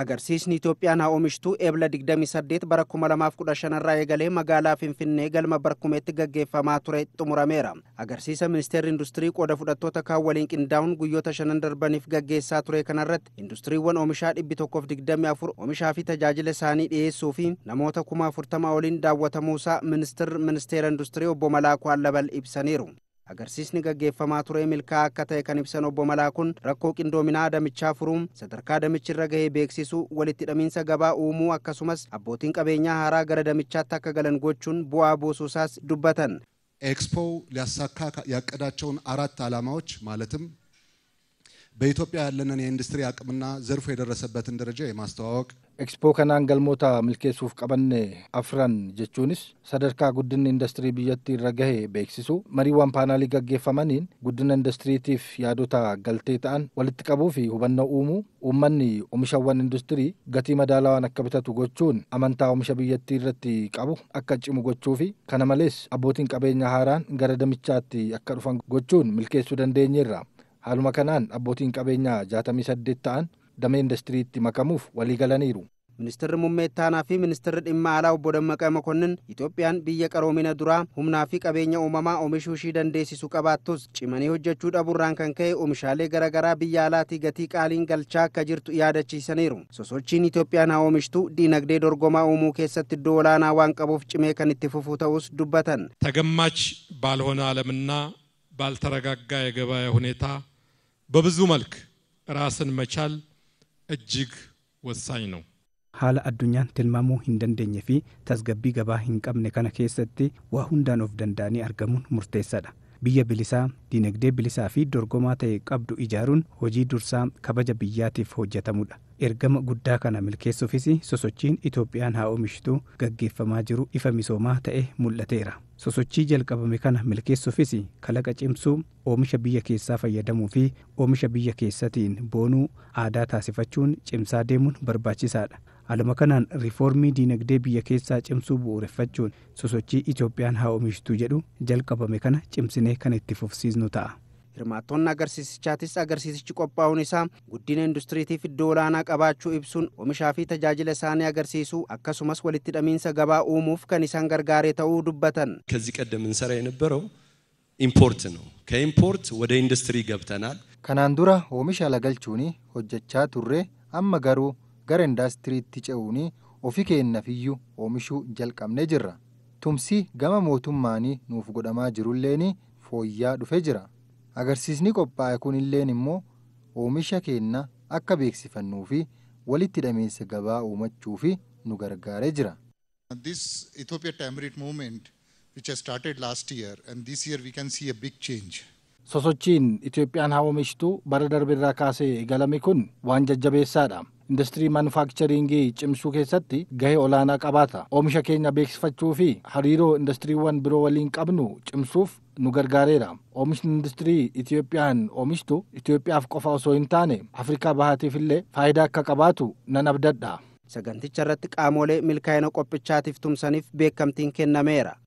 Agarsiisni Itoophiyaan haa oomishtuu digdami 28 bara 2015 irraa eegalee magaalaa Finfinnee galma kumeetti gaggeeffamaa ture xumurameera. Agarsiisa ministeerri industirii qooda fudhattoota kaan waliin qindaa'uun guyyoota shanan darbaniif gaggeessaa ture kanarratti industiriiwwan oomishaa afur oomishaa fi tajaajila isaanii dhiyeessuu fi namoota 40,040 oliin daawwatamuusaa ministeera industirii obbo Malaakuu Allabal ibsaniiru. agarsiisni gaggeeffamaa ture milkaa akka ta'e kan ibsan obbo Malaakuun rakkoo qindoominaa adamichaa furuun sadarkaa damichi irra gahee beeksisu walitti dhamiinsa gabaa uumuu akkasumas abbootiin qabeenyaa haaraa gara damichaatti akka galan gochuun bu'aa buusuusaas dubbatan ኤክስፖው ሊያሳካ ያቀዳቸውን አራት ዓላማዎች ማለትም በኢትዮጵያ ያለንን የኢንዱስትሪ አቅምና ዘርፉ የደረሰበትን ደረጃ የማስተዋወቅ Ekspoo kanaan galmoota milkeessuuf qabanne afran jechuunis sadarkaa guddinni indastirii biyyattii irra gahe beeksisu mariiwwan paanaalii gaggeeffamaniin guddina indastiriitiif yaadota galtee ta'an walitti qabuu fi hubanna uumuu uummanni oomishawwan industirii gatii madaalawaan akka bitatu gochuun amantaa oomisha biyyattii irratti qabu akka cimu gochuu fi kana malees abbootiin qabeenya haaraan gara damichaatti akka dhufan gochuun milkeessuu dandeenyeerra haaluma kanaan abbootiin qabeenyaa jaatamii saddeet ta'an. damee industiriitti makamuuf walii galaniiru. Ministeerri Muummee Ittaanaa fi Ministeerri Dhimma Alaa Obbo Dammaqa Makonnin Itoophiyaan biyya qaroomina duraa humnaa fi qabeenya uumamaa oomishuu ishii dandeessisu qabaattus cimanii hojjechuu dhabuurraan kan ka'e oomishaalee garaagaraa biyya alaatii gatii qaaliin galchaa akka jirtu yaadachiisaniiru. Sosochiin Itoophiyaan haa oomishtu diinagdee dorgomaa uumuu keessatti iddoo olaanaa waan qabuuf cimee kan itti fufuu ta'us dubbatan. ተገማች ባልሆነ ዓለምና ባልተረጋጋ የገበያ ሁኔታ በብዙ መልክ ራስን መቻል haala addunyaan tilmaamuu hin dandeenye fi tasgabbii gabaa hin qabne kana keessatti waa hundaan of danda'anii argamuun murteessadha biyya bilisaa diinagdee bilisaa fi dorgomaa ta'e qabdu ijaaruun hojii dursaa kabaja biyyaatiif hojjetamudha ergama guddaa kana milkeessuufis sosochiin itoophiyaan haa oomishtuu gaggeeffamaa jiru ifa misoomaa ta'e mul'ateera. sosochii jalqabame kana milkeessuufis kalaqa cimsuu oomisha biyya keessaa fayyadamuu fi oomisha biyya keessatiin boonuu aadaa taasifachuun cimsaa deemuun barbaachisaadha. alama kanaan rifoormii diinagdee biyya keessaa cimsuu bu'uureffachuun sosochii itoophiyaan haa oomishtu jedhu jalqabame kana cimsinee kan itti fufsiisnu ta'a. Hirmaattoonni agarsiisichaas agarsiisichi qophaa'uun isaa guddina industiriitiif iddoo olaanaa qabaachuu ibsuun oomishaa fi tajaajila isaanii agarsiisuu akkasumas walitti dhamiinsa gabaa uumuuf kan isaan gargaaree ta'uu dubbatan. Kanaafuu, kunis immoo impoortii fi waayidaa indaastirii qaban Kanaan dura oomisha ala hojjechaa turree amma garuu gara indaastiritti ce'uuni ofii keenyaafiyyuu oomishuu jalqabnee jirra. Tumsii gama mootummaanii nuuf godhamaa jirulleenii fooyyaa dhufee jira. agarsiisni qophaa'e illeen immoo oomisha keenna akka beeksifannuu fi walitti dhameessa gabaa fi nu gargaaree jira. This Ethiopia Tamarind movement which has started last year and this year we can see a big change. Sosochiin Itoophiyaan oomishtu bara darbe irraa kaasee galame kun waan jajjabeessaadha. industirii manufaakcharingii cimsuu keessatti gahe olaanaa qabaata. Oomisha keenya beeksifachuu fi hariiroo industiriiwwan biroo waliin qabnu cimsuuf nu gargaareera. Oomishni industirii itiyoophiyaan oomishtu Itoophiyaaf qofa osoo hin taane Afrikaa bahaatiif illee faayidaa akka qabaatu nan abdadha. Saganticha irratti qaamoolee milkaa'ina qophichaatiif tumsaniif beekamtiin kennameera.